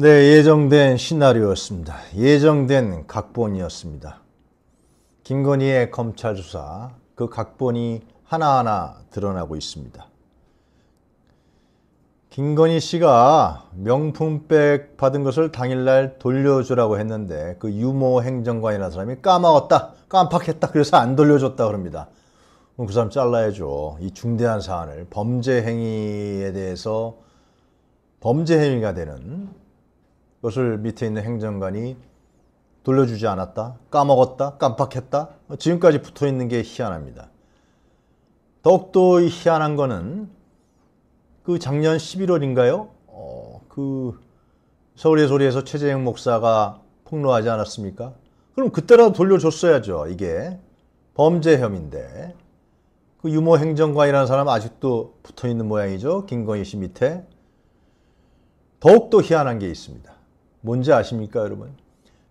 네, 예정된 시나리오였습니다. 예정된 각본이었습니다. 김건희의 검찰 수사, 그 각본이 하나하나 드러나고 있습니다. 김건희 씨가 명품백 받은 것을 당일날 돌려주라고 했는데 그 유모 행정관이라는 사람이 까먹었다, 깜빡했다, 그래서 안 돌려줬다 그럽니다. 그럼 그 사람 잘라야죠. 이 중대한 사안을 범죄 행위에 대해서 범죄 행위가 되는 그것을 밑에 있는 행정관이 돌려주지 않았다, 까먹었다, 깜빡했다. 지금까지 붙어 있는 게 희한합니다. 더욱더 희한한 거는 그 작년 11월인가요? 어, 그 서울의 소리에서 최재형 목사가 폭로하지 않았습니까? 그럼 그때라도 돌려줬어야죠. 이게 범죄 혐의인데 그 유모 행정관이라는 사람 아직도 붙어 있는 모양이죠. 김건희 씨 밑에 더욱더 희한한 게 있습니다. 뭔지 아십니까 여러분?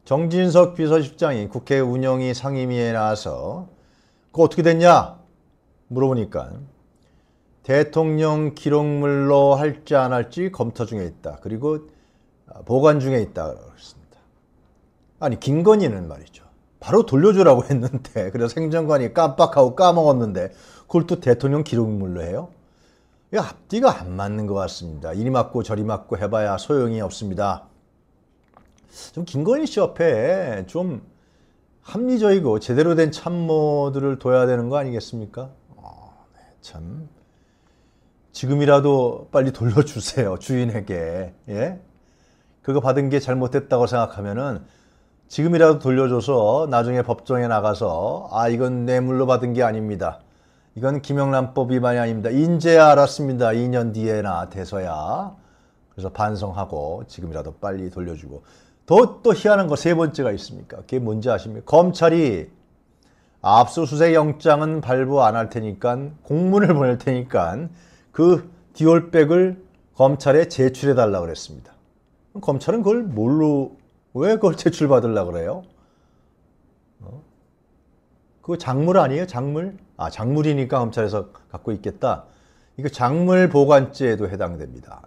정진석 비서실장이 국회 운영위 상임위에 나와서 그거 어떻게 됐냐 물어보니까 대통령 기록물로 할지 안 할지 검토 중에 있다. 그리고 아, 보관 중에 있다. 그렇습니다. 아니 김건희는 말이죠. 바로 돌려주라고 했는데 그래서 행정관이 깜빡하고 까먹었는데 그걸 또 대통령 기록물로 해요? 이 앞뒤가 안 맞는 것 같습니다. 이리 맞고 저리 맞고 해봐야 소용이 없습니다. 좀 김건희 씨 앞에 좀 합리적이고 제대로 된 참모들을 둬야 되는 거 아니겠습니까? 어, 네, 참 지금이라도 빨리 돌려주세요 주인에게 예? 그거 받은 게 잘못됐다고 생각하면은 지금이라도 돌려줘서 나중에 법정에 나가서 아 이건 뇌물로 받은 게 아닙니다. 이건 김영란법 위반이 아닙니다. 인제야 알았습니다. 2년 뒤에나 돼서야. 그래서 반성하고 지금이라도 빨리 돌려주고 더또 희한한 거 세 번째가 있습니까? 그게 뭔지 아십니까? 검찰이 압수수색 영장은 발부 안 할 테니까 공문을 보낼 테니까 그 디올백을 검찰에 제출해 달라 그랬습니다. 검찰은 그걸 뭘로 왜 그걸 제출 받으려 그래요? 어? 그 작물 아니에요? 작물? 아 작물이니까 검찰에서 갖고 있겠다. 이거 작물 보관죄에도 해당됩니다.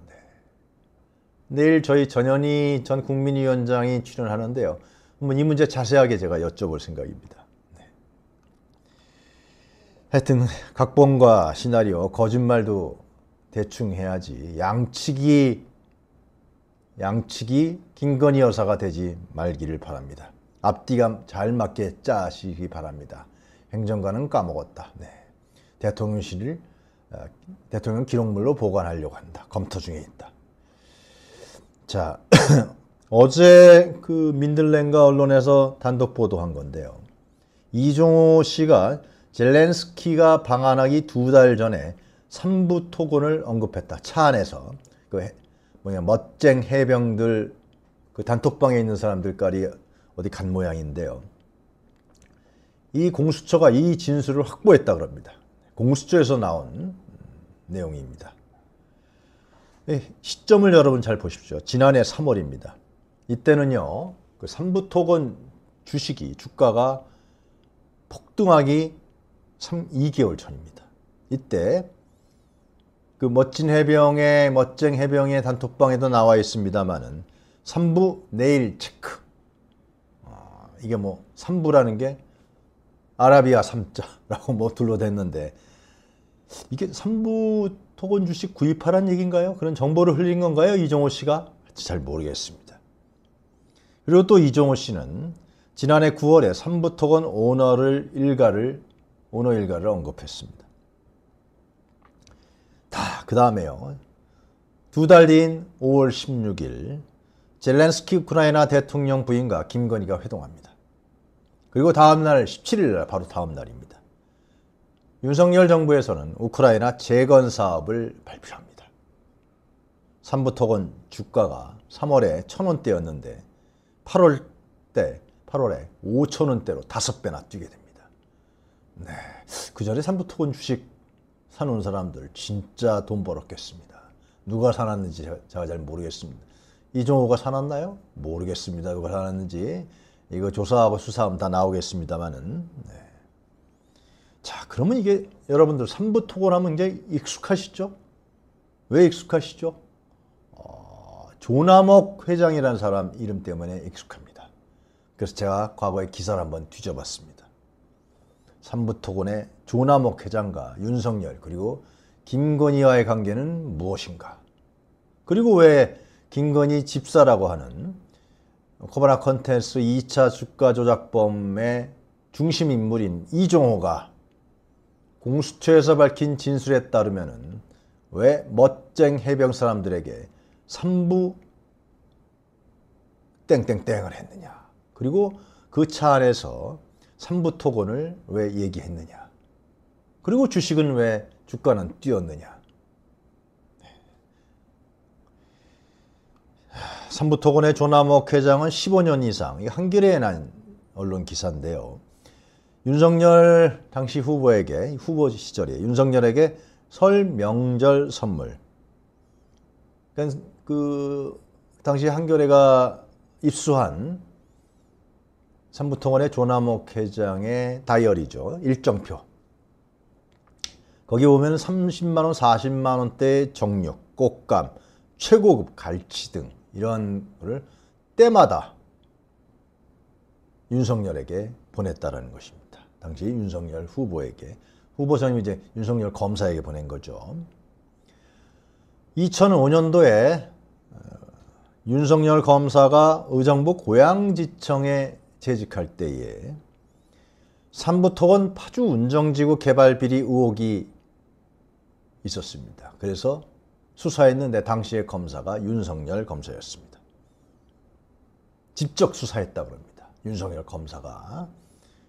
내일 저희 전현희 전 국민위원장이 출연하는데요. 한번 이 문제 자세하게 제가 여쭤볼 생각입니다. 네. 하여튼 각본과 시나리오, 거짓말도 대충 해야지 양측이 양측이 김건희 여사가 되지 말기를 바랍니다. 앞뒤가 잘 맞게 짜시기 바랍니다. 행정관은 까먹었다. 네. 대통령실을 어, 대통령 기록물로 보관하려고 한다. 검토 중에 있다. 자, 어제 그 민들렌가 언론에서 단독 보도한 건데요. 이종호 씨가 젤렌스키가 방한하기 두 달 전에 삼부 토군을 언급했다. 차 안에서 그 뭐냐 멋쟁 해병들 그 단톡방에 있는 사람들까지 어디 간 모양인데요. 이 공수처가 이 진술을 확보했다 그럽니다. 공수처에서 나온 음, 내용입니다. 예, 시점을 여러분 잘 보십시오. 지난해 3월입니다. 이때는요. 그 삼부토건 주식이 주가가 폭등하기 참 2개월 전입니다. 이때 그 멋진 해병의 멋쟁 해병의 단톡방에도 나와 있습니다만은 3부 내일 체크 어, 이게 뭐 3부라는 게 아라비아 3자라고 뭐 둘러댔는데 이게 3부 토건 주식 구입하란 얘기인가요? 그런 정보를 흘린 건가요? 이종호 씨가? 잘 모르겠습니다. 그리고 또 이종호 씨는 지난해 9월에 3부 토건 오너를 일가를 오너 일가를 언급했습니다. 다 그 다음에요. 두 달 뒤인 5월 16일 젤렌스키 우크라이나 대통령 부인과 김건희가 회동합니다. 그리고 다음날 17일 날 바로 다음 날입니다. 윤석열 정부에서는 우크라이나 재건 사업을 발표합니다. 삼부토건 주가가 3월에 1,000원대였는데 8월 때 8월에 5,000원대로 5배나 뛰게 됩니다. 네. 그 전에 삼부토건 주식 사놓은 사람들 진짜 돈 벌었겠습니다. 누가 사놨는지 제가 잘 모르겠습니다. 이종호가 사놨나요? 모르겠습니다. 누가 사놨는지 이거 조사하고 수사하면 다 나오겠습니다만은 네. 자, 그러면 이게 여러분들 삼부토건 하면 이제 익숙하시죠? 왜 익숙하시죠? 어, 조남옥 회장이라는 사람 이름 때문에 익숙합니다. 그래서 제가 과거에 기사를 한번 뒤져봤습니다. 삼부토건의 조남옥 회장과 윤석열 그리고 김건희와의 관계는 무엇인가? 그리고 왜 김건희 집사라고 하는 코바나 컨텐츠 2차 주가 조작범의 중심 인물인 이종호가 공수처에서 밝힌 진술에 따르면 왜 멋쟁 해병 사람들에게 3부 땡땡땡을 했느냐 그리고 그 차 안에서 3부 토건을 왜 얘기했느냐 그리고 주식은 왜 주가는 뛰었느냐 3부 토건의 조남옥 회장은 15년 이상 한겨레에 난 언론 기사인데요 윤석열 당시 후보에게 후보 시절에 윤석열에게 설 명절 선물. 그러니까 그 당시 한겨레가 입수한 삼부통원의 조남옥 회장의 다이어리죠. 일정표. 거기 보면 30만원, 40만원대 의 정육, 꽃감, 최고급 갈치 등 이런 거를 때마다 윤석열에게 보냈다는 것입니다. 당시 윤석열 후보에게 후보 장이 이제 윤석열 검사에게 보낸 거죠. 2005년도에 어, 윤석열 검사가 의정부 고양지청에 재직할 때에 삼부토건 파주 운정지구 개발 비리 의혹이 있었습니다. 그래서 수사했는데 당시의 검사가 윤석열 검사였습니다. 직접 수사했다고 합니다. 윤석열 검사가.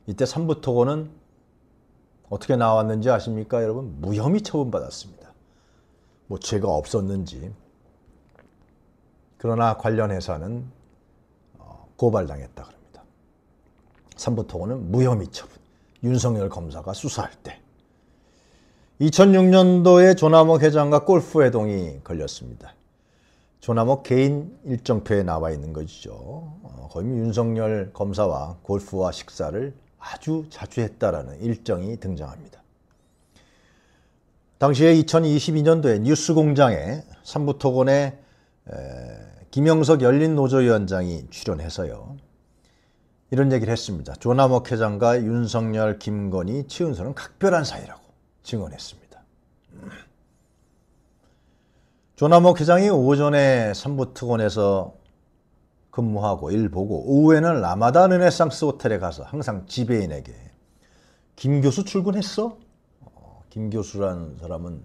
이때 삼부토고는 어떻게 나왔는지 아십니까? 여러분 무혐의 처분받았습니다. 뭐 죄가 없었는지 그러나 관련 회사는 어, 고발당했다 그럽니다. 삼부토고는 무혐의 처분. 윤석열 검사가 수사할 때 2006년도에 조남욱 회장과 골프 회동이 걸렸습니다. 조남욱 개인 일정표에 나와 있는 것이죠. 어, 거의 뭐 윤석열 검사와 골프와 식사를 아주 자주 했다라는 일정이 등장합니다. 당시에 2022년도에 뉴스공장에 삼부토건의 김영석 열린노조위원장이 출연해서요. 이런 얘기를 했습니다. 조남옥 회장과 윤석열, 김건희, 치은서는 각별한 사이라고 증언했습니다. 조남옥 회장이 오전에 삼부특원에서 근무하고 일 보고 오후에는 라마다 르네상스 호텔에 가서 항상 지배인에게 김 교수 출근했어? 어, 김 교수라는 사람은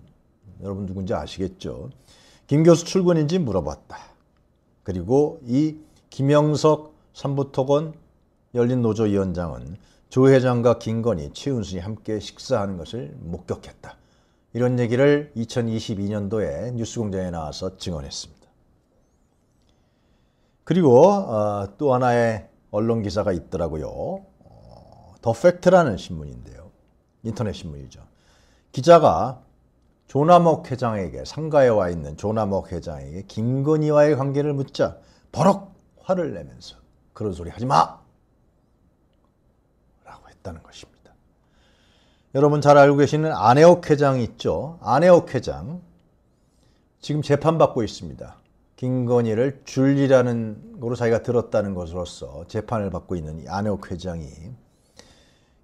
여러분 누군지 아시겠죠? 김 교수 출근인지 물어봤다. 그리고 이 김영석 삼부토건 열린노조위원장은 조 회장과 김건희, 최은순이 함께 식사하는 것을 목격했다. 이런 얘기를 2022년도에 뉴스공장에 나와서 증언했습니다. 그리고 어, 또 하나의 언론 기사가 있더라고요. 어, 더 팩트라는 신문인데요. 인터넷 신문이죠. 기자가 조남옥 회장에게 상가에 와 있는 조남옥 회장에게 김건희와의 관계를 묻자 버럭 화를 내면서 그런 소리 하지 마! 라고 했다는 것입니다. 여러분 잘 알고 계시는 안혜옥 회장 있죠? 안혜옥 회장 지금 재판받고 있습니다. 김건희를 줄리라는 거로 자기가 들었다는 것으로서 재판을 받고 있는 이 안혜옥 회장이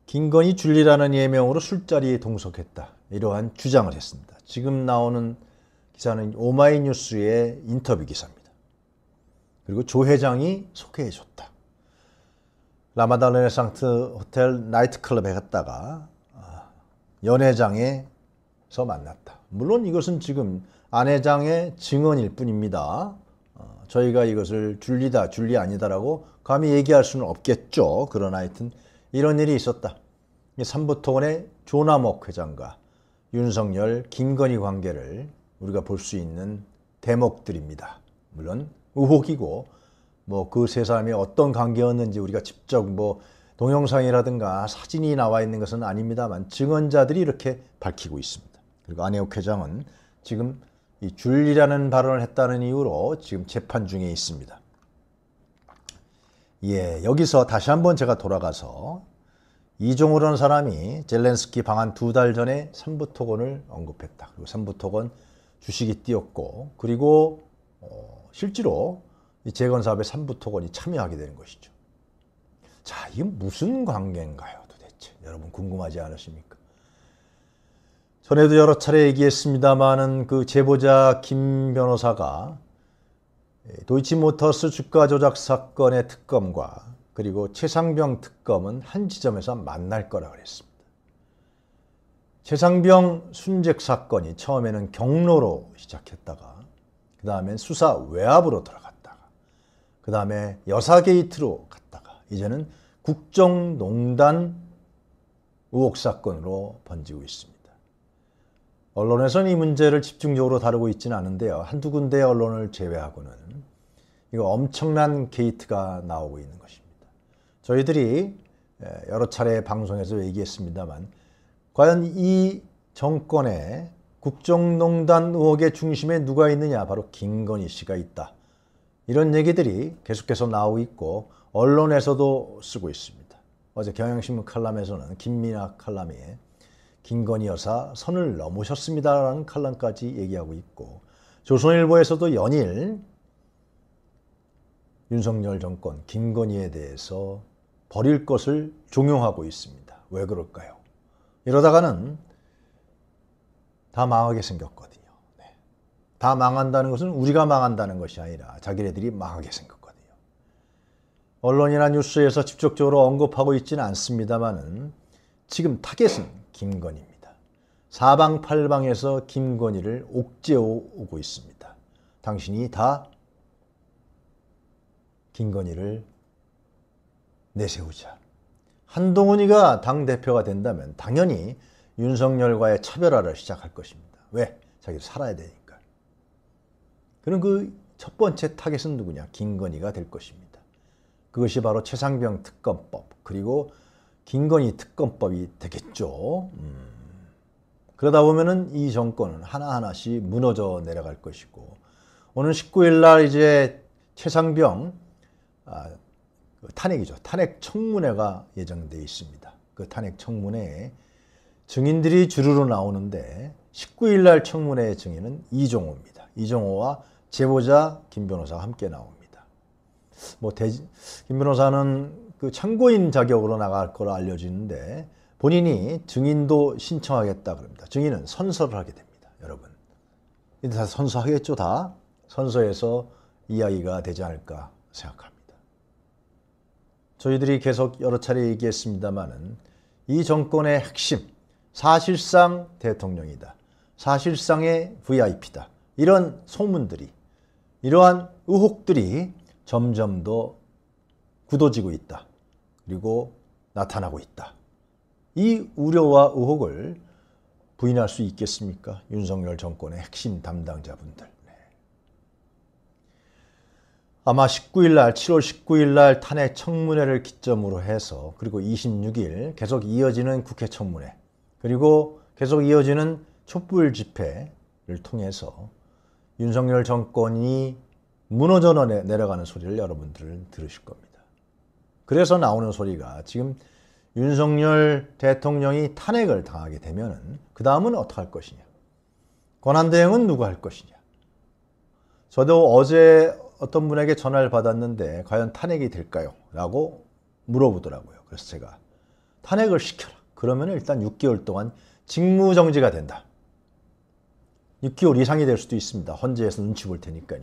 김건희 줄리라는 예명으로 술자리에 동석했다. 이러한 주장을 했습니다. 지금 나오는 기사는 오마이뉴스의 인터뷰 기사입니다. 그리고 조 회장이 소개해줬다. 라마달레네상트 호텔 나이트클럽에 갔다가 아, 연회장에서 만났다. 물론 이것은 지금 아내장의 증언일 뿐입니다. 어, 저희가 이것을 줄리다, 줄리 아니다라고 감히 얘기할 수는 없겠죠. 그러나 하여튼 이런 일이 있었다. 삼부통원의 조남옥 회장과 윤석열, 김건희 관계를 우리가 볼 수 있는 대목들입니다. 물론 의혹이고 뭐 그 세 사람이 어떤 관계였는지 우리가 직접 뭐 동영상이라든가 사진이 나와 있는 것은 아닙니다만 증언자들이 이렇게 밝히고 있습니다. 그리고 안혜옥 회장은 지금 이 줄리라는 발언을 했다는 이유로 지금 재판 중에 있습니다. 예, 여기서 다시 한번 제가 돌아가서 이종우라는 사람이 젤렌스키 방한 두 달 전에 삼부토건을 언급했다. 그리고 삼부토건 주식이 뛰었고 그리고 어, 실제로 재건 사업에 삼부토건이 참여하게 되는 것이죠. 자, 이게 무슨 관계인가요, 도대체? 여러분 궁금하지 않으십니까? 전에도 여러 차례 얘기했습니다만은 그 제보자 김 변호사가 예, 도이치모터스 주가 조작 사건의 특검과 그리고 최상병 특검은 한 지점에서 만날 거라고 했습니다. 최상병 순직 사건이 처음에는 경로로 시작했다가 그 다음엔 수사 외압으로 들어갔다가 그 다음에 여사 게이트로 갔다가 이제는 국정농단 의혹 사건으로 번지고 있습니다. 언론에서는 이 문제를 집중적으로 다루고 있지는 않은데요. 한두 군데 언론을 제외하고는 이거 엄청난 게이트가 나오고 있는 것입니다. 저희들이 여러 차례 방송에서 얘기했습니다만 과연 이 정권의 국정농단 의혹의 중심에 누가 있느냐 바로 김건희 씨가 있다. 이런 얘기들이 계속해서 나오고 있고 언론에서도 쓰고 있습니다. 어제 경향신문 칼럼에서는 김민아 칼럼이 김건희 여사 선을 넘으셨습니다라는 칼럼까지 얘기하고 있고 조선일보에서도 연일 윤석열 정권 김건희에 대해서 버릴 것을 종용하고 있습니다. 왜 그럴까요? 이러다가는 다 망하게 생겼거든요. 네. 다 망한다는 것은 우리가 망한다는 것이 아니라 자기네들이 망하게 생겼거든요. 언론이나 뉴스에서 직접적으로 언급하고 있지는 않습니다만은 지금 타겟은 김건희입니다. 사방팔방에서 김건희를 옥죄어 오고 있습니다. 당신이 다 김건희를 내세우자. 한동훈이가 당대표가 된다면 당연히 윤석열과의 차별화를 시작할 것입니다. 왜? 자기 살아야 되니까. 그럼 그 첫 번째 타겟은 누구냐? 김건희가 될 것입니다. 그것이 바로 최상병 특검법 그리고 김건희 특검법이 되겠죠. 음. 그러다 보면은 이 정권은 하나하나씩 무너져 내려갈 것이고 오는 19일 날 이제 최상병 아, 그 탄핵이죠. 탄핵 청문회가 예정돼 있습니다. 그 탄핵 청문회에 증인들이 주르르 나오는데 19일 날 청문회 증인은 이종호입니다. 이종호와 제보자 김 변호사가 함께 나옵니다. 뭐김 변호사는 그 참고인 자격으로 나갈 걸로 알려지는데 본인이 증인도 신청하겠다 그럽니다. 증인은 선서를 하게 됩니다. 여러분. 이제 다 선서하겠죠, 다. 선서에서 이야기가 되지 않을까 생각합니다. 저희들이 계속 여러 차례 얘기했습니다마는 이 정권의 핵심, 사실상 대통령이다. 사실상의 VIP다. 이런 소문들이, 이러한 의혹들이 점점 더 굳어지고 있다. 그리고 나타나고 있다. 이 우려와 의혹을 부인할 수 있겠습니까? 윤석열 정권의 핵심 담당자분들. 네. 아마 19일 날 7월 19일 날 탄핵 청문회를 기점으로 해서 그리고 26일 계속 이어지는 국회 청문회 그리고 계속 이어지는 촛불 집회를 통해서 윤석열 정권이 무너져 내려가는 소리를 여러분들은 들으실 겁니다. 그래서 나오는 소리가 지금 윤석열 대통령이 탄핵을 당하게 되면 그 다음은 어떻게 할 것이냐. 권한대행은 누구할 것이냐. 저도 어제 어떤 분에게 전화를 받았는데 과연 탄핵이 될까요? 라고 물어보더라고요. 그래서 제가 탄핵을 시켜라. 그러면 일단 6개월 동안 직무정지가 된다. 6개월 이상이 될 수도 있습니다. 헌재에서 눈치 볼 테니까요.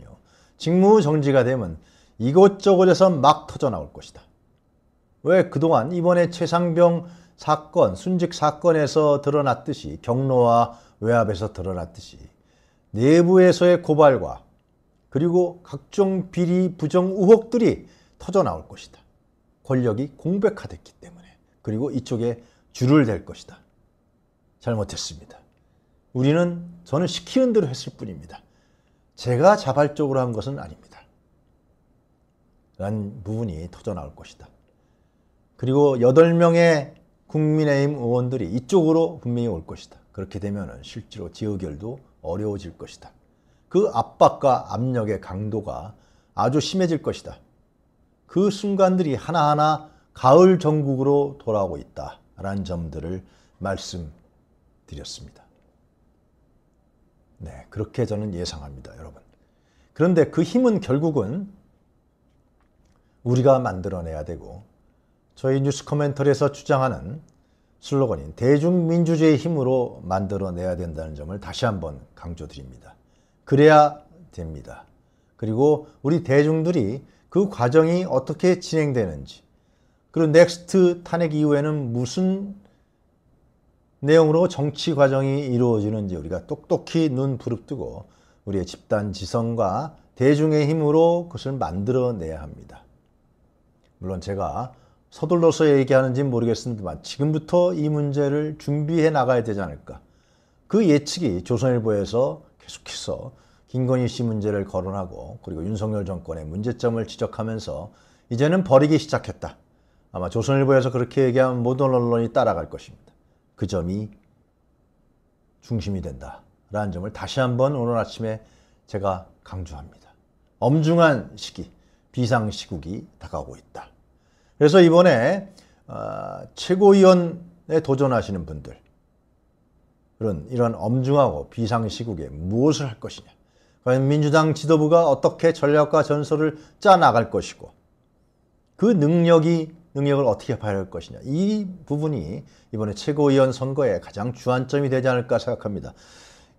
직무정지가 되면 이곳저곳에서 막 터져나올 것이다. 왜 그동안 이번에 최상병 사건, 순직 사건에서 드러났듯이 경로와 외압에서 드러났듯이 내부에서의 고발과 그리고 각종 비리 부정 의혹들이 터져 나올 것이다. 권력이 공백화됐기 때문에 그리고 이쪽에 줄을 댈 것이다. 잘못했습니다. 우리는 저는 시키는 대로 했을 뿐입니다. 제가 자발적으로 한 것은 아닙니다. 라는 부분이 터져 나올 것이다. 그리고 8명의 국민의힘 의원들이 이쪽으로 분명히 올 것이다. 그렇게 되면 실제로 재의결도 어려워질 것이다. 그 압박과 압력의 강도가 아주 심해질 것이다. 그 순간들이 하나하나 가을 전국으로 돌아오고 있다. 라는 점들을 말씀드렸습니다. 네, 그렇게 저는 예상합니다, 여러분. 그런데 그 힘은 결국은 우리가 만들어내야 되고 저희 뉴스 커멘터리에서 주장하는 슬로건인 대중민주주의 힘으로 만들어내야 된다는 점을 다시 한번 강조드립니다. 그래야 됩니다. 그리고 우리 대중들이 그 과정이 어떻게 진행되는지 그리고 넥스트 탄핵 이후에는 무슨 내용으로 정치 과정이 이루어지는지 우리가 똑똑히 눈 부릅뜨고 우리의 집단 지성과 대중의 힘으로 그것을 만들어내야 합니다. 물론 제가 서둘러서 얘기하는지는 모르겠습니다만 지금부터 이 문제를 준비해 나가야 되지 않을까. 그 예측이 조선일보에서 계속해서 김건희 씨 문제를 거론하고 그리고 윤석열 정권의 문제점을 지적하면서 이제는 버리기 시작했다. 아마 조선일보에서 그렇게 얘기하면 모든 언론이 따라갈 것입니다. 그 점이 중심이 된다. 라는 점을 다시 한번 오늘 아침에 제가 강조합니다. 엄중한 시기, 비상시국이 다가오고 있다. 그래서 이번에 어, 최고위원에 도전하시는 분들 이런 이런 엄중하고 비상시국에 무엇을 할 것이냐 과연 민주당 지도부가 어떻게 전략과 전설을 짜나갈 것이고 그 능력이 능력을 어떻게 발휘할 것이냐 이 부분이 이번에 최고위원 선거의 가장 주안점이 되지 않을까 생각합니다.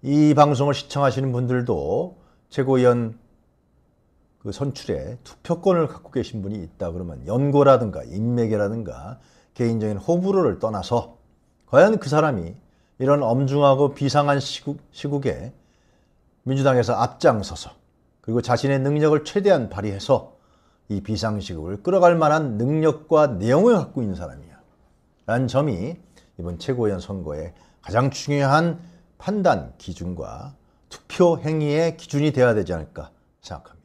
이 방송을 시청하시는 분들도 최고위원 그 선출에 투표권을 갖고 계신 분이 있다 그러면 연고라든가 인맥이라든가 개인적인 호불호를 떠나서 과연 그 사람이 이런 엄중하고 비상한 시국, 시국에 민주당에서 앞장서서 그리고 자신의 능력을 최대한 발휘해서 이 비상시국을 끌어갈 만한 능력과 내용을 갖고 있는 사람이야. 라는 점이 이번 최고위원 선거의 가장 중요한 판단 기준과 투표 행위의 기준이 되어야 되지 않을까 생각합니다.